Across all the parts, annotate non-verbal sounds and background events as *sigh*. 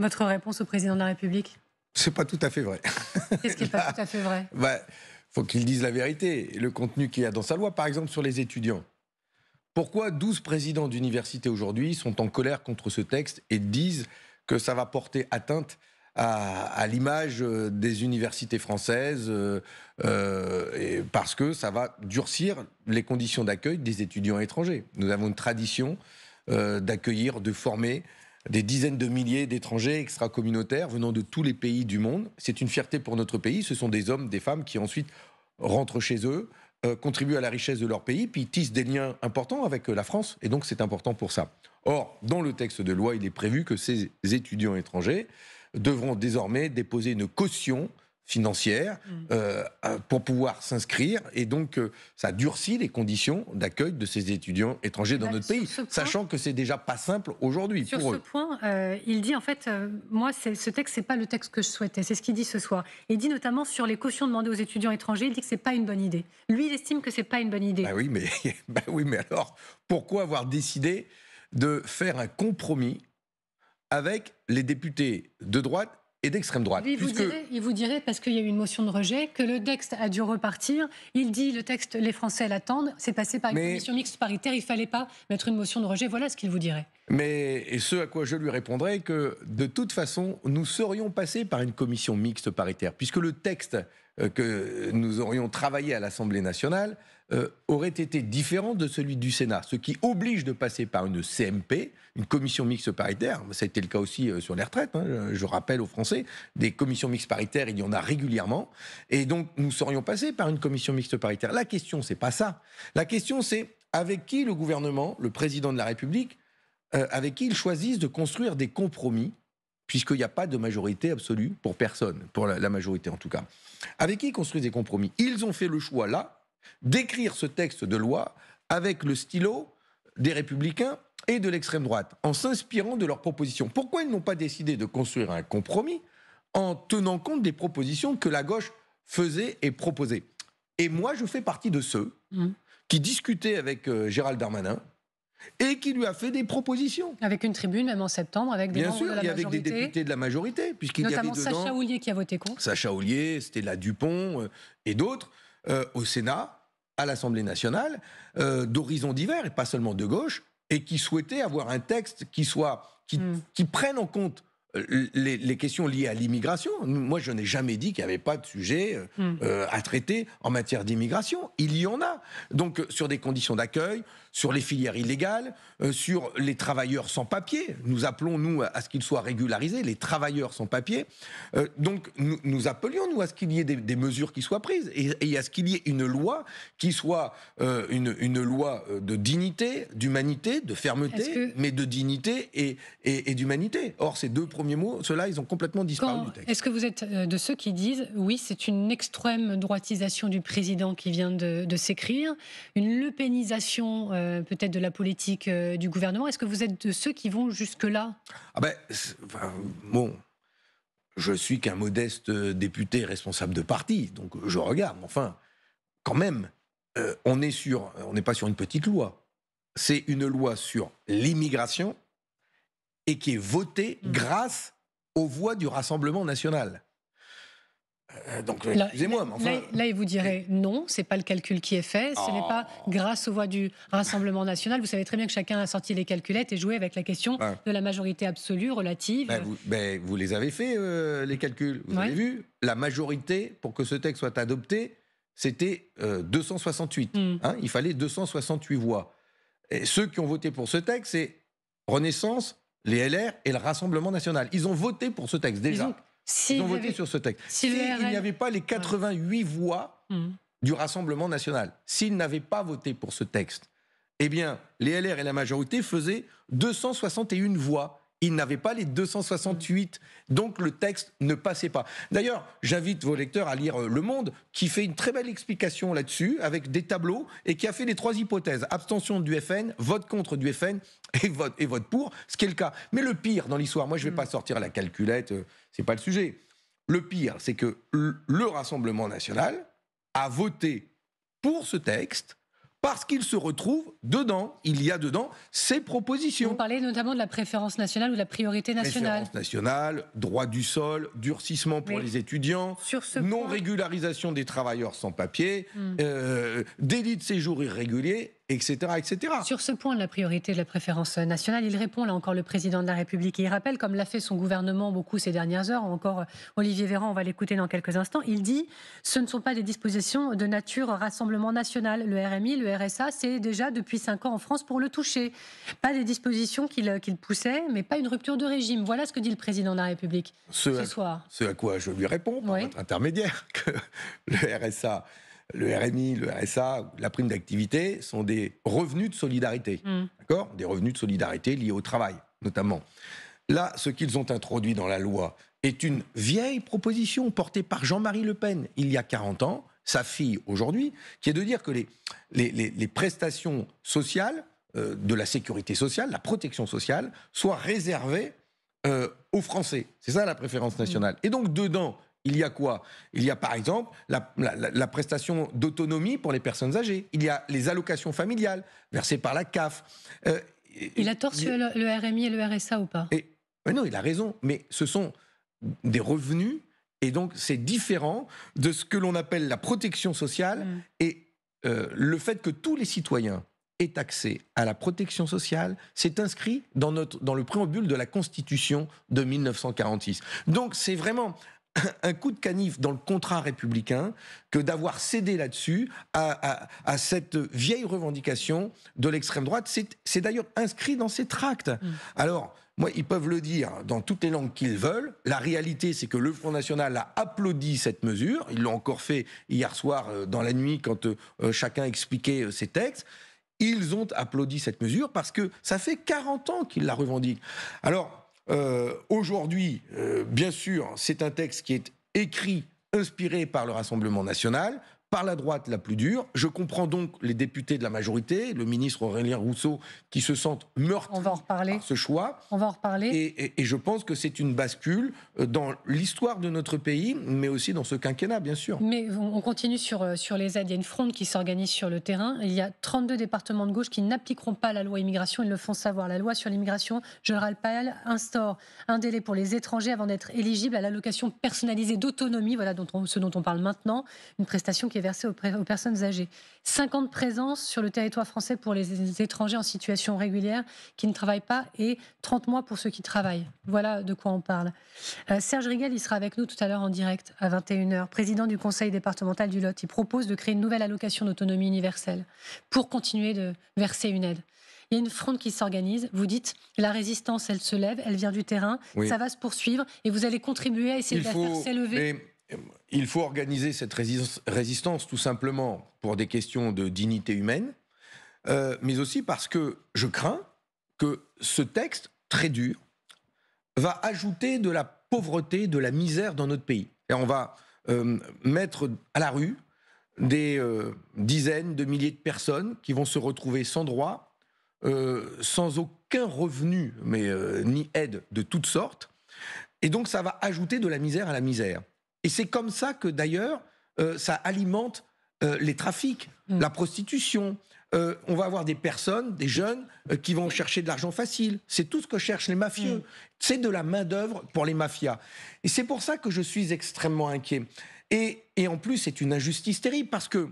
Votre réponse au président de la République C'est pas tout à fait vrai. Qu'est-ce qui n'est pas tout à fait vrai *laughs* bah, faut qu'il dise la vérité, le contenu qu'il y a dans sa loi, par exemple sur les étudiants. Pourquoi 12 présidents d'université aujourd'hui sont en colère contre ce texte et disent que ça va porter atteinte à, l'image euh, des universités françaises euh, euh, et parce que ça va durcir les conditions d'accueil des étudiants étrangers Nous avons une tradition d'accueillir, de former des dizaines de milliers d'étrangers extra-communautaires venant de tous les pays du monde. C'est une fierté pour notre pays. Ce sont des hommes, des femmes qui ensuite rentrent chez eux, euh, contribuent à la richesse de leur pays, puis tissent des liens importants avec euh, la France. Et donc c'est important pour ça. Or, dans le texte de loi, il est prévu que ces étudiants étrangers devront désormais déposer une caution financière mmh. euh, euh, pour pouvoir s'inscrire. Et donc, euh, ça durcit les conditions d'accueil de ces étudiants étrangers dans bah, notre pays, sachant que c'est déjà pas simple aujourd'hui pour eux. Sur ce point, il dit en fait, moi, ce texte, c'est pas le texte que je souhaitais, c'est ce qu'il dit ce soir. Il dit notamment sur les cautions demandées aux étudiants étrangers, il dit que c'est pas une bonne idée. Lui, il estime que c'est pas une bonne idée. Bah oui, mais, *laughs* bah oui, mais alors, pourquoi avoir décidé de faire un compromis avec les députés de droite et d'extrême droite. il vous dirait, parce qu'il y a eu une motion de rejet, que le texte a dû repartir. Il dit le texte, les Français l'attendent. C'est passé par une commission mixte paritaire. Il ne fallait pas mettre une motion de rejet. Voilà ce qu'il vous dirait. Mais et ce à quoi je lui répondrai, que de toute façon, nous serions passés par une commission mixte paritaire, puisque le texte euh, que nous aurions travaillé à l'Assemblée nationale euh, aurait été différent de celui du Sénat, ce qui oblige de passer par une CMP, une commission mixte paritaire. Ça a été le cas aussi euh, sur les retraites. Hein. je rappelle aux Français, des commissions mixtes paritaires, il y en a régulièrement. Et donc, nous serions passés par une commission mixte paritaire. La question, c'est pas ça. La question, c'est avec qui le gouvernement, le président de la République, avec qui ils choisissent de construire des compromis puisqu'il n'y a pas de majorité absolue pour personne, pour la, majorité en tout cas. Avec qui construisent des compromis Ils ont fait le choix là d'écrire ce texte de loi avec le stylo des républicains et de l'extrême droite, en s'inspirant de leurs propositions. Pourquoi ils n'ont pas décidé de construire un compromis en tenant compte des propositions que la gauche faisait et proposait Et moi, je fais partie de ceux mmh. qui discutaient avec euh, Gérald Darmanin et qui lui a fait des propositions. Avec une tribune, même en septembre, avec des Bien avec des députés de la majorité, puisqu'il y avait Sacha Oulier qui a voté contre. Sacha c'était la Dupont euh, et d'autres euh, au Sénat, à l'Assemblée nationale, euh, d'horizons divers et pas seulement de gauche, et qui souhaitaient avoir un texte qui soit qui hmm. prenne en compte euh, les, questions liées à l'immigration. Moi, je n'ai jamais dit qu'il n'y avait pas de sujet euh, hmm. euh, à traiter en matière d'immigration. Il y en a. Donc, sur des conditions d'accueil, sur les filières illégales, sur les travailleurs sans papier. Nous appelons, nous, à ce qu'ils soient régularisés, les travailleurs sans papier. donc, nous, appelions, nous, à ce qu'il y ait des, mesures qui soient prises et, à ce qu'il y ait une loi qui soit une, loi de dignité, d'humanité, de fermeté, mais de dignité et, et, d'humanité. Or, ces deux mots, ceux-là, ils ont complètement disparu du texte. Est-ce que vous êtes euh, de ceux qui disent oui, c'est une extrême droitisation du président qui vient de, s'écrire, une lepénisation euh, peut-être de la politique euh, du gouvernement Est-ce que vous êtes de ceux qui vont jusque-là Ah ben, bon, je suis qu'un modeste député responsable de parti, donc je regarde. Enfin, quand même, on est on n'est pas sur une petite loi. C'est une loi sur l'immigration et qui est voté mm. grâce aux voix du Rassemblement national. Euh, donc, excusez-moi, enfin... Là, il vous dirait non, c'est pas le calcul qui est fait, ce n'est pas oh. grâce aux voix du Rassemblement national. Vous savez très bien que chacun a sorti les calculettes et joué avec la question de la majorité absolue, relative. Ben, ben, vous, les avez fait, euh, les calculs. Vous avez vu La majorité, pour que ce texte soit adopté, c'était 268. Euh, mm. hein, il fallait 268 voix. Et ceux qui ont voté pour ce texte, c'est Renaissance, les LR et le Rassemblement national. Ils ont voté pour ce texte déjà. Ils ont, voté sur ce texte. S'il n'y avait pas les 88 voix hmm. du Rassemblement national, s'ils n'avaient pas voté pour ce texte, eh bien, les LR et la majorité faisaient 261 voix il n'avait pas les 268. Donc le texte ne passait pas. D'ailleurs, j'invite vos lecteurs à lire euh, Le Monde, qui fait une très belle explication là-dessus, avec des tableaux, et qui a fait les trois hypothèses. Abstention du FN, vote contre du FN, et vote, et vote pour, ce qui est le cas. Mais le pire dans l'histoire, moi je ne vais mm. pas sortir la calculette, euh, c'est pas le sujet. Le pire, c'est que le Rassemblement national a voté pour ce texte parce qu'il se retrouve dedans, il y a dedans ces propositions. Vous parlez notamment de la préférence nationale ou de la priorité nationale. Préférence nationale, droit du sol, durcissement pour les étudiants, non régularisation des travailleurs sans papier, hmm. euh, délit de séjour irrégulier etc., etc. Sur ce point de la priorité de la préférence nationale, il répond là encore le président de la République. Et il rappelle, comme l'a fait son gouvernement beaucoup ces dernières heures, encore euh, Olivier Véran, on va l'écouter dans quelques instants, il dit ce ne sont pas des dispositions de nature rassemblement national. Le RMI, le RSA, c'est déjà depuis cinq ans en France pour le toucher. Pas des dispositions qu'il euh, poussait, mais pas une rupture de régime. Voilà ce que dit le président de la République ce, soir. Ce à quoi je lui réponds, par intermédiaire, *laughs* que le RSA le RMI, le RSA, la prime d'activité sont des revenus de solidarité. Hmm. D'accord Des revenus de solidarité liés au travail, notamment. Là, ce qu'ils ont introduit dans la loi est une vieille proposition portée par Jean-Marie Le Pen il y a 40 ans, sa fille aujourd'hui, qui est de dire que les, prestations sociales, euh, de la sécurité sociale, la protection sociale, soient réservées euh, aux Français. C'est ça la préférence nationale. Hmm. Et donc, dedans, il y a quoi Il y a par exemple la, prestation d'autonomie pour les personnes âgées. Il y a les allocations familiales versées par la CAF. Euh, il a tort sur le, RMI et le RSA ou pas et, euh, Non, il a raison. Mais ce sont des revenus et donc c'est différent de ce que l'on appelle la protection sociale mm. et euh, le fait que tous les citoyens aient accès à la protection sociale, c'est inscrit dans, notre, dans le préambule de la Constitution de 1946. Donc c'est vraiment un coup de canif dans le contrat républicain que d'avoir cédé là-dessus à, cette vieille revendication de l'extrême droite. C'est d'ailleurs inscrit dans ces tracts. Mmh. Alors, moi, ils peuvent le dire dans toutes les langues qu'ils veulent. La réalité, c'est que le Front National a applaudi cette mesure. Ils l'ont encore fait hier soir euh, dans la nuit quand euh, euh, chacun expliquait ses textes. Ils ont applaudi cette mesure parce que ça fait 40 ans qu'ils la revendiquent. Alors, euh, aujourd'hui, euh, bien sûr, c'est un texte qui est écrit, inspiré par le Rassemblement national, par la droite la plus dure. Je comprends donc les députés de la majorité, le ministre Aurélien Rousseau, qui se sentent meurtres On va reparler. par ce choix. On va en reparler. Et, je pense que c'est une bascule euh, dans l'histoire de notre pays, mais aussi dans ce quinquennat, bien sûr. Mais on continue sur, euh, sur les aides. Il y a une fronde qui s'organise sur le terrain. Il y a 32 départements de gauche qui n'appliqueront pas la loi immigration. Ils le font savoir. La loi sur l'immigration, je le instaure un délai pour les étrangers avant d'être éligibles à l'allocation personnalisée d'autonomie, voilà dont ce dont on parle maintenant, une prestation qui est versé aux, personnes âgées. 50 présences sur le territoire français pour les étrangers en situation régulière qui ne travaillent pas et 30 mois pour ceux qui travaillent. Voilà de quoi on parle. Euh, Serge Rigal, il sera avec nous tout à l'heure en direct à 21h, président du conseil départemental du Lot. Il propose de créer une nouvelle allocation d'autonomie universelle pour continuer de verser une aide. Il y a une fronde qui s'organise. Vous dites, la résistance, elle se lève, elle vient du terrain, ça va se poursuivre, et vous allez contribuer à essayer de la faire s'élever. Mais... Il faut organiser cette résistance tout simplement pour des questions de dignité humaine, euh, mais aussi parce que je crains que ce texte très dur va ajouter de la pauvreté, de la misère dans notre pays. Et on va euh, mettre à la rue des euh, dizaines de milliers de personnes qui vont se retrouver sans droit, sans aucun revenu, mais ni aide de toutes sortes. Et donc ça va ajouter de la misère à la misère. Et c'est comme ça que d'ailleurs, euh, ça alimente euh, les trafics, mm. la prostitution. Euh, on va avoir des personnes, des jeunes, qui vont chercher de l'argent facile. C'est tout ce que cherchent les mafieux. Mm. C'est de la main-d'œuvre pour les mafias. Et c'est pour ça que je suis extrêmement inquiet. Et, et en plus, c'est une injustice terrible parce que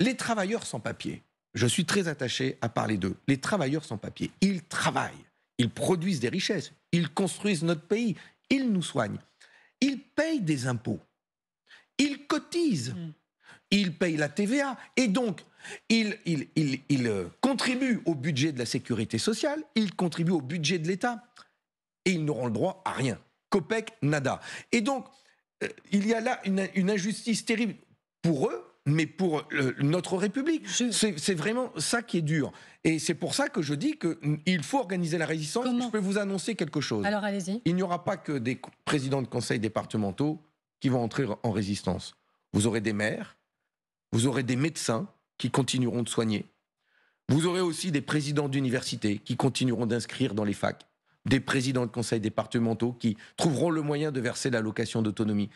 les travailleurs sans papier, je suis très attaché à parler d'eux. Les travailleurs sans papier, ils travaillent, ils produisent des richesses, ils construisent notre pays, ils nous soignent ils payent des impôts, ils cotisent, mm. ils payent la TVA, et donc ils, euh, contribuent au budget de la sécurité sociale, ils contribuent au budget de l'État, et ils n'auront le droit à rien. COPEC, nada. Et donc, euh, il y a là une injustice terrible pour eux, mais pour notre République. C'est vraiment ça qui est dur. Et c'est pour ça que je dis qu'il faut organiser la résistance. je peux vous annoncer quelque chose. Alors allez-y. Il n'y aura pas que des présidents de conseils départementaux qui vont entrer en résistance. Vous aurez des maires, vous aurez des médecins qui continueront de soigner. Vous aurez aussi des présidents d'universités qui continueront d'inscrire dans les facs, des présidents de conseils départementaux qui trouveront le moyen de verser l'allocation d'autonomie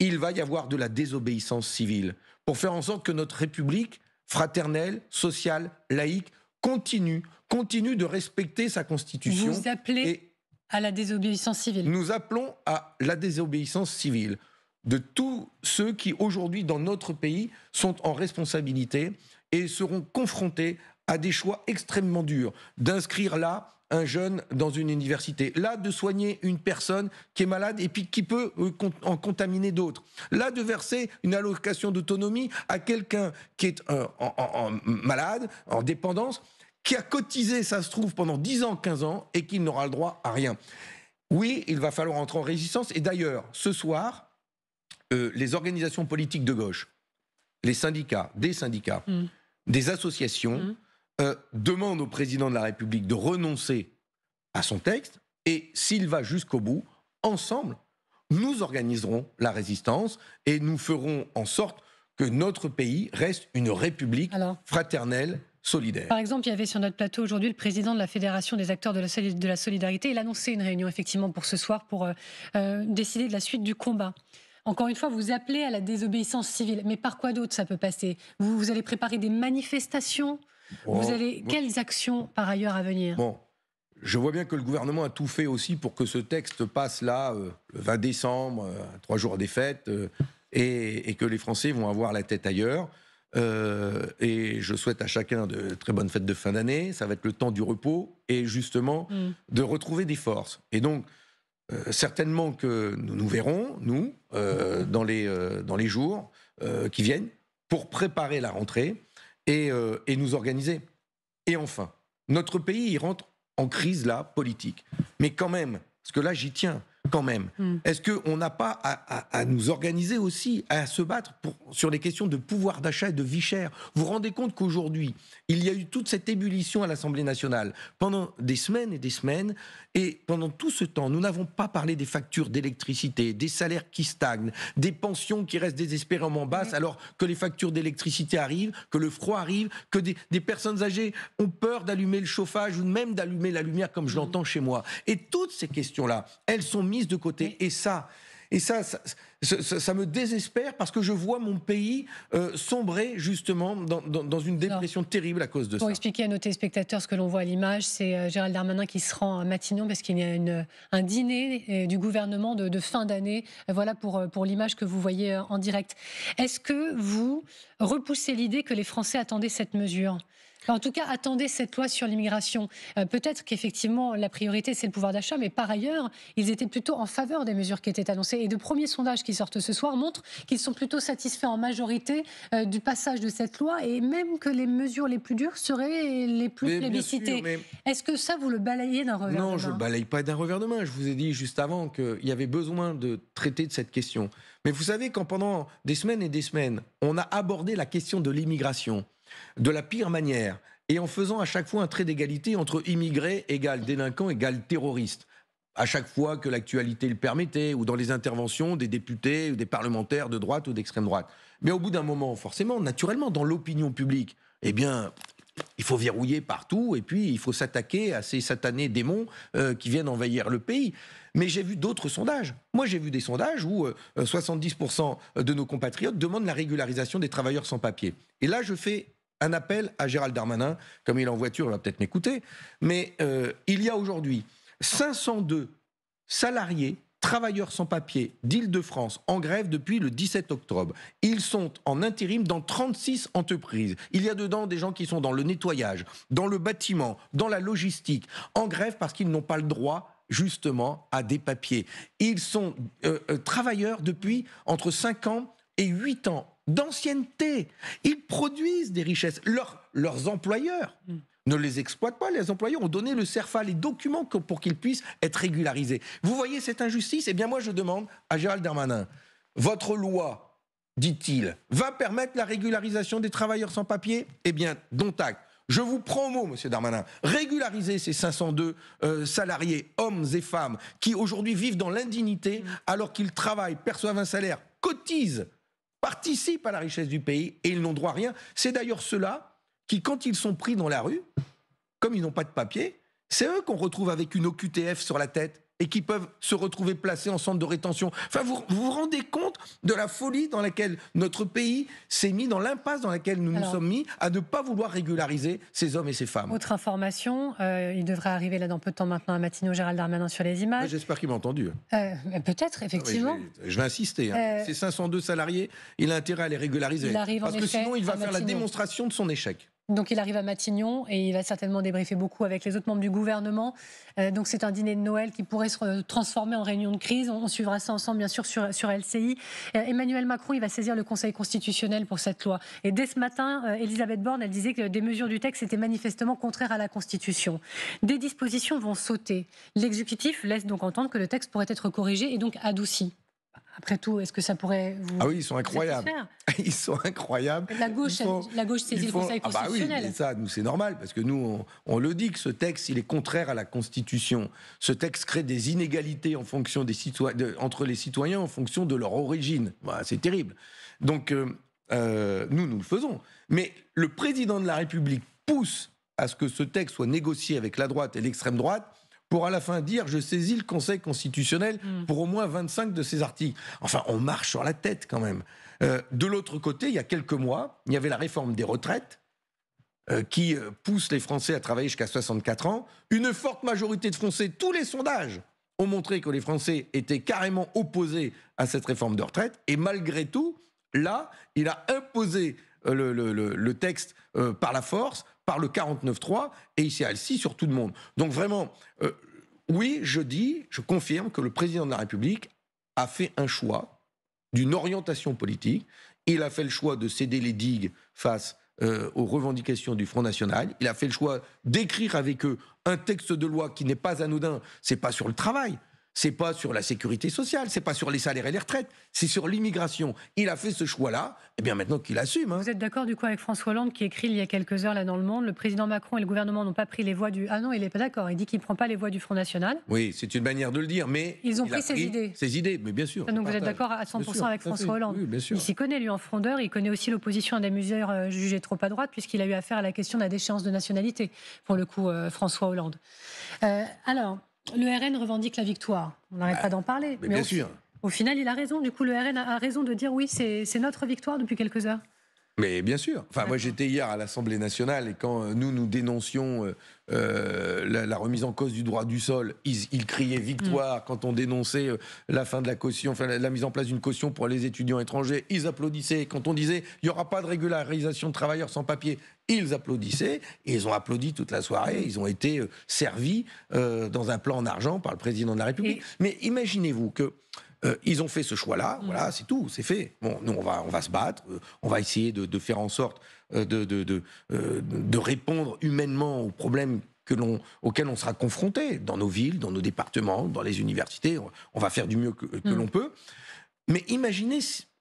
il va y avoir de la désobéissance civile pour faire en sorte que notre République fraternelle, sociale, laïque continue, continue de respecter sa Constitution. Vous appelez à la désobéissance civile. Nous appelons à la désobéissance civile de tous ceux qui aujourd'hui dans notre pays sont en responsabilité et seront confrontés à des choix extrêmement durs. D'inscrire là un jeune dans une université. Là, de soigner une personne qui est malade et puis qui peut euh, en contaminer d'autres. Là, de verser une allocation d'autonomie à quelqu'un qui est euh, en, malade, en dépendance, qui a cotisé, ça se trouve, pendant 10 ans, 15 ans, et qui n'aura le droit à rien. Oui, il va falloir entrer en résistance. Et d'ailleurs, ce soir, euh, les organisations politiques de gauche, les syndicats, des syndicats, mmh. des associations, mmh. Euh, demande au président de la République de renoncer à son texte, et s'il va jusqu'au bout, ensemble, nous organiserons la résistance et nous ferons en sorte que notre pays reste une république fraternelle, solidaire. Par exemple, il y avait sur notre plateau aujourd'hui le président de la Fédération des acteurs de la, de la solidarité. Il annoncé une réunion effectivement pour ce soir pour euh, euh, décider de la suite du combat. Encore une fois, vous appelez à la désobéissance civile, mais par quoi d'autre ça peut passer vous allez préparer des manifestations vous oh, allez quelles actions par ailleurs à venir Bon, je vois bien que le gouvernement a tout fait aussi pour que ce texte passe là euh, le 20 décembre, euh, trois jours des fêtes, euh, et, que les Français vont avoir la tête ailleurs. et je souhaite à chacun de très bonnes fêtes de fin d'année. Ça va être le temps du repos et justement mm. de retrouver des forces. Et donc certainement que nous nous verrons nous dans les jours qui viennent pour préparer la rentrée euh, et, nous organiser. Et enfin, notre pays, il rentre en crise là, politique. Mais quand même, parce que là, j'y tiens, quand même. Hmm. Est-ce qu'on n'a pas à, nous organiser aussi, à se battre pour, sur les questions de pouvoir d'achat et de vie chère Vous vous rendez compte qu'aujourd'hui, il y a eu toute cette ébullition à l'Assemblée nationale pendant des semaines et des semaines, et pendant tout ce temps, nous n'avons pas parlé des factures d'électricité, des salaires qui stagnent, des pensions qui restent désespérément basses, alors que les factures d'électricité arrivent, que le froid arrive, que des, des personnes âgées ont peur d'allumer le chauffage ou même d'allumer la lumière comme je hmm. l'entends chez moi. Et toutes ces questions-là, elles sont mise de côté. Et ça, et ça ça, me désespère parce que je vois mon pays euh, sombrer justement dans, dans, une dépression terrible à cause de ça. Pour expliquer à nos téléspectateurs ce que l'on voit à l'image, c'est euh, Gérald Darmanin qui se rend à Matignon parce qu'il y a une, un dîner euh, du gouvernement de, de fin d'année. Voilà pour, pour l'image que vous voyez en direct. Est-ce que vous repoussez l'idée que les Français attendaient cette mesure en tout cas, attendez cette loi sur l'immigration. Euh, peut-être qu'effectivement, la priorité, c'est le pouvoir d'achat, mais par ailleurs, ils étaient plutôt en faveur des mesures qui étaient annoncées. Et de premiers sondages qui sortent ce soir montrent qu'ils sont plutôt satisfaits en majorité euh, du passage de cette loi et même que les mesures les plus dures seraient les plus mais Est-ce que ça, vous le balayez d'un revers de main Non, je ne balaye pas d'un revers de main. Je vous ai dit juste avant qu'il y avait besoin de traiter de cette question. Mais vous savez, quand pendant des semaines et des semaines, on a abordé la question de l'immigration, de la pire manière et en faisant à chaque fois un trait d'égalité entre immigrés égal délinquants égal terroristes. À chaque fois que l'actualité le permettait, ou dans les interventions des députés ou des parlementaires de droite ou d'extrême droite. Mais au bout d'un moment, forcément, naturellement, dans l'opinion publique, eh bien, il faut verrouiller partout et puis il faut s'attaquer à ces satanés démons euh, qui viennent envahir le pays. Mais j'ai vu d'autres sondages. Moi, j'ai vu des sondages où 70% euh, de nos compatriotes demandent la régularisation des travailleurs sans papier. Et là, je fais un appel à Gérald Darmanin, comme il est en voiture, il va peut-être m'écouter, mais euh, il y a aujourd'hui 502 salariés, travailleurs sans papier d'Île-de-France en grève depuis le 17 octobre. Ils sont en intérim dans 36 entreprises. Il y a dedans des gens qui sont dans le nettoyage, dans le bâtiment, dans la logistique, en grève parce qu'ils n'ont pas le droit justement à des papiers. Ils sont euh, euh, travailleurs depuis entre 5 ans et 8 ans d'ancienneté. Ils produisent des richesses. leurs employeurs hmm. ne les exploitent pas. Les employeurs ont donné le CERFA, les documents pour qu'ils puissent être régularisés. Vous voyez cette injustice Eh bien, moi, je demande à Gérald Darmanin, votre loi dit-il, va permettre la régularisation des travailleurs sans papier Eh bien, dont acte. Je vous prends au mot, Monsieur Darmanin. Régulariser ces 502 euh, salariés, hommes et femmes, qui aujourd'hui vivent dans l'indignité hmm. alors qu'ils travaillent, perçoivent un salaire, cotisent participent à la richesse du pays et ils n'ont droit à rien. C'est d'ailleurs ceux-là qui, quand ils sont pris dans la rue, comme ils n'ont pas de papier, c'est eux qu'on retrouve avec une OQTF sur la tête et qui peuvent se retrouver placés en centre de rétention. Enfin, vous vous, rendez compte de la folie dans laquelle notre pays s'est mis, dans l'impasse dans laquelle nous nous sommes mis, à ne pas vouloir régulariser ces hommes et ces femmes. Autre information, euh, il devrait arriver là dans peu de temps maintenant à Matino Gérald Darmanin sur les images. J'espère qu'il m'a entendu. Hein. Euh, peut-être, effectivement. Ah je, vais, insister. Hein. Euh. Ces 502 salariés, il a intérêt à les régulariser. Il arrive Parce que sinon, il va faire la démonstration de son échec. Donc il arrive à Matignon et il va certainement débriefer beaucoup avec les autres membres du gouvernement. Euh, donc c'est un dîner de Noël qui pourrait se transformer en réunion de crise. On, suivra ça ensemble bien sûr sur, sur LCI. Euh, Emmanuel Macron, il va saisir le Conseil constitutionnel pour cette loi. Et dès ce matin, euh, Elisabeth Borne, elle disait que des mesures du texte étaient manifestement contraires à la Constitution. Des dispositions vont sauter. L'exécutif laisse donc entendre que le texte pourrait être corrigé et donc adouci. Après tout, est-ce que ça pourrait vous Ah oui, ils sont incroyables. *laughs* Ils sont incroyables. La gauche, la gauche saisit le Conseil constitutionnel. Ah bah oui, ça, nous c'est normal parce que nous on, le dit que ce texte, il est contraire à la Constitution. Ce texte crée des inégalités en fonction des entre les citoyens en fonction de leur origine. Bah, c'est terrible. Donc euh, euh, nous, nous le faisons. Mais le président de la République pousse à ce que ce texte soit négocié avec la droite et l'extrême droite pour à la fin dire je saisis le Conseil constitutionnel mm. pour au moins 25 de ces articles. Enfin, on marche sur la tête quand même. Euh, de l'autre côté, il y a quelques mois, il y avait la réforme des retraites euh, qui euh, pousse les Français à travailler jusqu'à 64 ans. Une forte majorité de Français, tous les sondages ont montré que les Français étaient carrément opposés à cette réforme de retraite. Et malgré tout, là, il a imposé le, texte par la force par le 49-3 et ici à sur tout le monde. Donc vraiment, euh, oui, je dis, je confirme que le président de la République a fait un choix d'une orientation politique. Il a fait le choix de céder les digues face euh, aux revendications du Front National. Il a fait le choix d'écrire avec eux un texte de loi qui n'est pas anodin. C'est pas sur le travail, c'est pas sur la sécurité sociale, c'est pas sur les salaires et les retraites, c'est sur l'immigration. Il a fait ce choix-là, et eh bien maintenant qu'il assume. Hein. Vous êtes d'accord du coup avec François Hollande qui écrit il y a quelques heures là dans Le Monde, le président Macron et le gouvernement n'ont pas pris les voix du. Ah non, il n'est pas d'accord, il dit qu'il ne prend pas les voies du Front National. Oui, c'est une manière de le dire, mais. Ils ont pris, ses idées. Ses idées, mais bien sûr. Ah, donc vous êtes d'accord à 100% avec François Hollande oui, bien sûr. Il s'y connaît lui en frondeur, il connaît aussi l'opposition à des mesures euh, jugés trop à droite, puisqu'il a eu affaire à la question de la déchéance de nationalité, pour le coup, euh, François Hollande. Euh, alors. Le RN revendique la victoire. On n'arrête bah, pas d'en parler. Mais, bien au, sûr. Au final, il a raison. Du coup, le RN a raison de dire oui, c'est notre victoire depuis quelques heures. Mais bien sûr. Enfin, moi, j'étais hier à l'Assemblée nationale et quand euh, nous, nous dénoncions euh, euh, la, remise en cause du droit du sol, ils, criaient victoire. Mm. Quand on dénonçait la fin de la caution, la, mise en place d'une caution pour les étudiants étrangers, ils applaudissaient. Quand on disait il n'y aura pas de régularisation de travailleurs sans papier, ils applaudissaient. Et ils ont applaudi toute la soirée. Ils ont été servis dans un plan en argent par le président de la République. Mais imaginez-vous que euh, ils ont fait ce choix-là, mm. voilà, c'est tout, c'est fait. nous, on va, se battre, euh, on va essayer de, faire en sorte euh, de, répondre humainement aux problèmes que auxquels on sera confronté dans nos villes, dans nos départements, dans les universités. On, va faire du mieux que, mm. l'on peut. Mais imaginez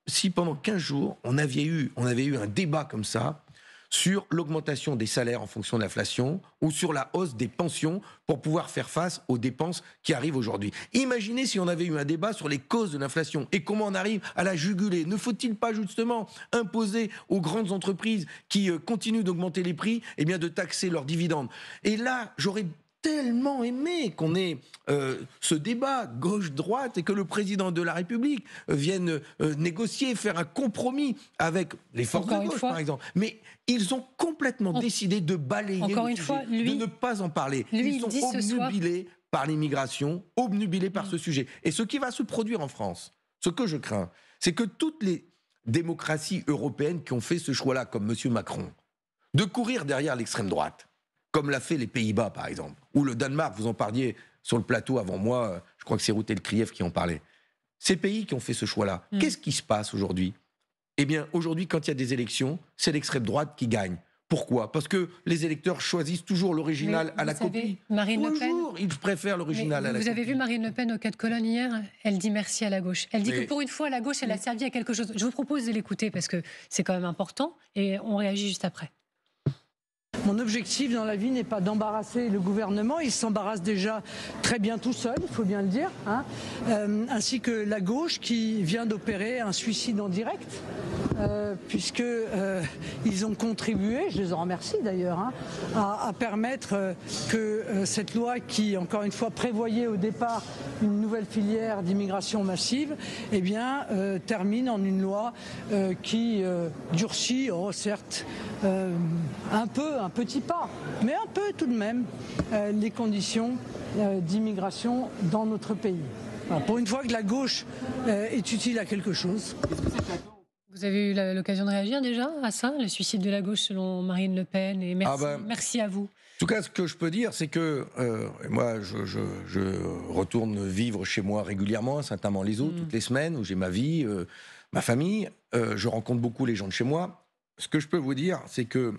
si, pendant 15 jours, on on avait eu un débat comme ça sur l'augmentation des salaires en fonction de l'inflation ou sur la hausse des pensions pour pouvoir faire face aux dépenses qui arrivent aujourd'hui. Imaginez si on avait eu un débat sur les causes de l'inflation et comment on arrive à la juguler. Ne faut-il pas justement imposer aux grandes entreprises qui euh, continuent d'augmenter les prix, et eh bien de taxer leurs dividendes Et là, j'aurais tellement aimé qu'on ait euh, ce débat gauche-droite et que le président de la République euh, vienne euh, négocier, faire un compromis avec les forces de gauche, par exemple. Mais ils ont complètement décidé de balayer le de ne pas en parler. ils sont obnubilés par l'immigration, obnubilés par mm. ce sujet. Et ce qui va se produire en France, ce que je crains, c'est que toutes les démocraties européennes qui ont fait ce choix-là, comme M. Macron, de courir derrière l'extrême droite, comme l'a fait les Pays-Bas, par exemple, ou le Danemark, vous en parliez sur le plateau avant moi, euh, je crois que c'est le Kriev qui en parlait. Ces pays qui ont fait ce choix-là, mm. qu'est-ce qui se passe aujourd'hui Eh bien, aujourd'hui, quand il y a des élections, c'est l'extrême droite qui gagne. Pourquoi Parce que les électeurs choisissent toujours l'original à la savez, Marine toujours, Le ils préfèrent l'original à la vous copie. Vous avez vu Marine Le Pen au cas de hier Elle dit merci à la gauche. Elle dit que pour une fois, la gauche, elle a servi à quelque chose. Je vous propose de l'écouter parce que c'est quand même important et on réagit juste après. Mon objectif dans la vie n'est pas d'embarrasser le gouvernement. Il s'embarrasse déjà très bien tout seul, il faut bien le dire. Hein. Euh, ainsi que la gauche qui vient d'opérer un suicide en direct. Euh, puisque euh, ils ont contribué, je les en remercie d'ailleurs, hein, à, permettre que cette loi qui, encore une fois, prévoyait au départ une nouvelle filière d'immigration massive, eh bien, termine en une loi qui durcit, oh, certes, un peu, un peu petit pas, mais un peu tout de même, euh, les conditions euh, d'immigration dans notre pays. pour une fois que la gauche euh, est utile à quelque chose. Vous avez eu l'occasion de réagir déjà à ça, le suicide de la gauche selon Marine Le Pen, et merci, ah ben, merci à vous. En tout cas, ce que je peux dire, c'est que moi, je, retourne vivre chez moi régulièrement, à Saint-Amand-les-Eaux, mm. toutes les semaines, où j'ai ma vie, ma famille. je rencontre beaucoup les gens de chez moi. Ce que je peux vous dire, c'est que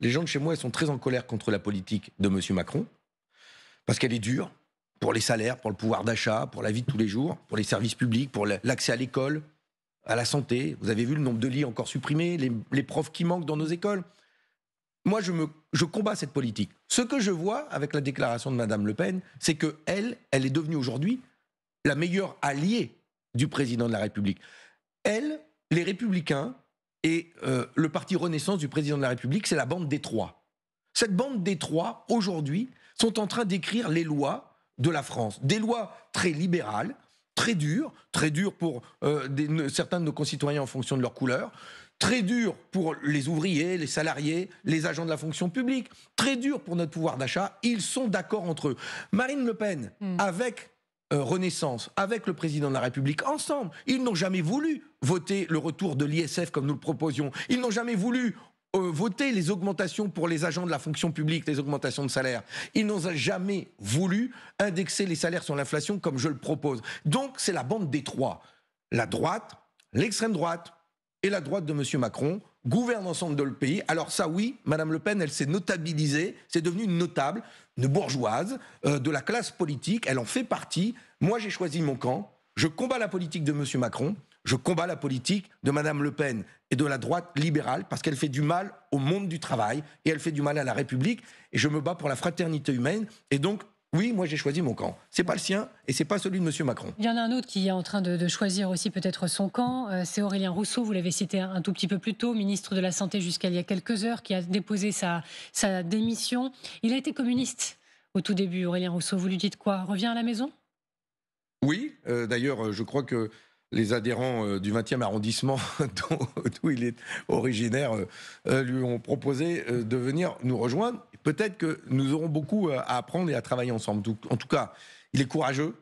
les gens de chez moi, ils sont très en colère contre la politique de M. Macron, parce qu'elle est dure, pour les salaires, pour le pouvoir d'achat, pour la vie de tous les jours, pour les services publics, pour l'accès à l'école, à la santé. Vous avez vu le nombre de lits encore supprimés, les, profs qui manquent dans nos écoles. Moi, je, me, je combats cette politique. Ce que je vois avec la déclaration de Mme Le Pen, c'est qu'elle, elle est devenue aujourd'hui la meilleure alliée du président de la République. Elle, les républicains, et euh, le parti Renaissance du président de la République, c'est la bande des trois. Cette bande des trois, aujourd'hui, sont en train d'écrire les lois de la France. Des lois très libérales, très dures, très dures pour euh, certains de nos concitoyens en fonction de leur couleur, très dures pour les ouvriers, les salariés, les agents de la fonction publique, très dures pour notre pouvoir d'achat. Ils sont d'accord entre eux. Marine Le Pen, hmm. avec euh, renaissance avec le président de la République ensemble. Ils n'ont jamais voulu voter le retour de l'ISF comme nous le proposions. Ils n'ont jamais voulu euh, voter les augmentations pour les agents de la fonction publique, les augmentations de salaire. Ils n'ont jamais voulu indexer les salaires sur l'inflation comme je le propose. Donc c'est la bande des trois. La droite, l'extrême droite et la droite de M. Macron gouverne ensemble de le pays. Alors ça, oui, Madame Le Pen, elle s'est notabilisée, c'est devenue une notable, une bourgeoise euh, de la classe politique. Elle en fait partie. Moi, j'ai choisi mon camp. Je combats la politique de Monsieur Macron. Je combats la politique de Madame Le Pen et de la droite libérale parce qu'elle fait du mal au monde du travail et elle fait du mal à la République. Et je me bats pour la fraternité humaine. Et donc, oui, moi j'ai choisi mon camp. C'est pas le sien et c'est pas celui de M. Macron. Il y en a un autre qui est en train de, choisir aussi peut-être son camp. Euh, c'est Aurélien Rousseau, vous l'avez cité un, tout petit peu plus tôt, ministre de la Santé jusqu'à il y a quelques heures, qui a déposé sa, démission. Il a été communiste au tout début, Aurélien Rousseau. Vous lui dites quoi Reviens à la maison Oui, euh, d'ailleurs, euh, je crois que les adhérents du 20e arrondissement *laughs* d'où il est originaire lui ont proposé de venir nous rejoindre peut-être que nous aurons beaucoup euh, à apprendre et à travailler ensemble. En tout cas, il est courageux,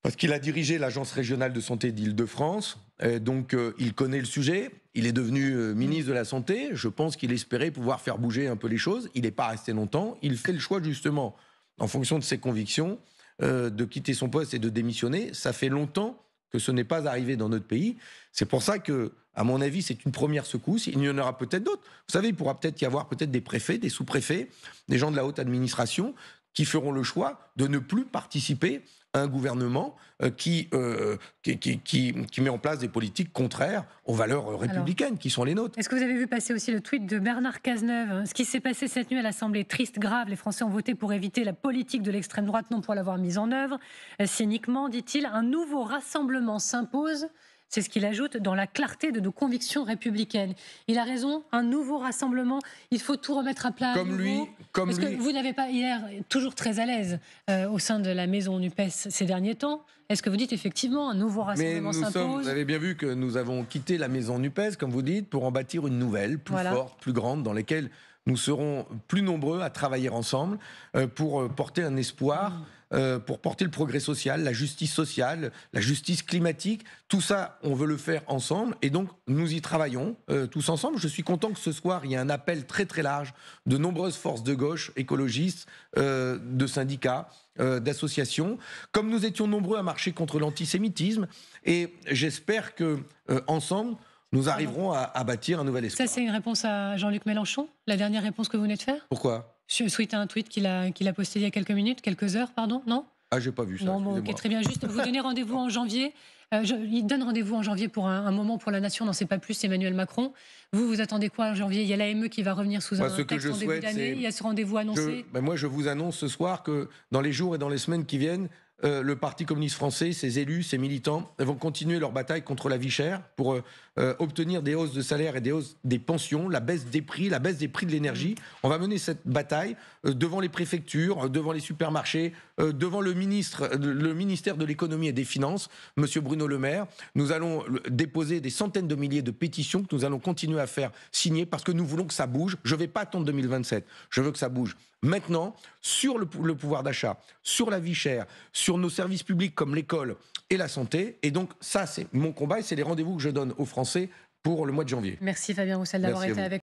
parce qu'il a dirigé l'agence régionale de santé d'Île-de-France, euh, donc euh, il connaît le sujet, il est devenu ministre de la Santé, je pense qu'il espérait pouvoir faire bouger un peu les choses, il n'est pas resté longtemps, il fait le choix justement, en fonction de ses convictions, de quitter son poste et de démissionner, ça fait longtemps que ce n'est pas arrivé dans notre pays, c'est pour ça que à mon avis, c'est une première secousse. Il y en aura peut-être d'autres. Vous savez, il pourra peut-être y avoir peut-être des préfets, des sous-préfets, des gens de la haute administration qui feront le choix de ne plus participer à un gouvernement euh, euh, qui, qui, met en place des politiques contraires aux valeurs euh, républicaines qui sont les nôtres. Est-ce que vous avez vu passer aussi le tweet de Bernard Cazeneuve hein, Ce qui s'est passé cette nuit à l'Assemblée, triste, grave. Les Français ont voté pour éviter la politique de l'extrême droite, non pour l'avoir mise en œuvre. Cyniquement, dit-il, un nouveau rassemblement s'impose c'est ce qu'il ajoute dans la clarté de nos convictions républicaines. Il a raison, un nouveau rassemblement, il faut tout remettre à plat. Comme lui, comme parce lui. que vous n'avez pas hier toujours très à l'aise euh, au sein de la maison Nupes ces derniers temps. Est-ce que vous dites effectivement un nouveau rassemblement s'impose Vous avez bien vu que nous avons quitté la maison Nupes, comme vous dites, pour en bâtir une nouvelle, plus forte, plus grande, dans laquelle nous serons plus nombreux à travailler ensemble euh, pour euh, porter un espoir. Mm. Euh, pour porter le progrès social, la justice sociale, la justice climatique. Tout ça, on veut le faire ensemble et donc nous y travaillons euh, tous ensemble. Je suis content que ce soir, il y ait un appel très très large de nombreuses forces de gauche, écologistes, euh, de syndicats, d'associations, comme nous étions nombreux à marcher contre l'antisémitisme. Et j'espère que ensemble, nous arriverons à, bâtir un nouvel espoir. Ça, c'est une réponse à Jean-Luc Mélenchon, la dernière réponse que vous venez de faire Pourquoi je souhaite un tweet qu'il a, qu'il a posté il y a quelques minutes, quelques heures, pardon, non Ah, j'ai pas vu ça. Non, bon, ok, très bien. Juste, vous donnez rendez-vous en janvier. Euh, je, il donne rendez-vous en janvier pour un, moment pour la nation, n'en sait pas plus, Emmanuel Macron. Vous, vous attendez quoi en janvier Il y a l'AME qui va revenir sous bah, un ce texte que je en début il y a ce rendez-vous annoncé. Bah, moi, je vous annonce ce soir que dans les jours et dans les semaines qui viennent, euh, le Parti communiste français, ses élus, ses militants vont continuer leur bataille contre la vie chère pour euh, euh, obtenir des hausses de salaires et des hausses des pensions, la baisse des prix, la baisse des prix de l'énergie. Mmh. On va mener cette bataille devant les préfectures, devant les supermarchés, devant le ministre, le ministère de l'économie et des finances, Monsieur Bruno Le Maire. Nous allons déposer des centaines de milliers de pétitions que nous allons continuer à faire signer parce que nous voulons que ça bouge. Je ne vais pas attendre 2027. Je veux que ça bouge. Maintenant, sur le, pouvoir d'achat, sur la vie chère, sur nos services publics comme l'école et la santé, et donc ça, c'est mon combat et c'est les rendez-vous que je donne aux Français pour le mois de janvier. Merci Fabien Roussel d'avoir été avec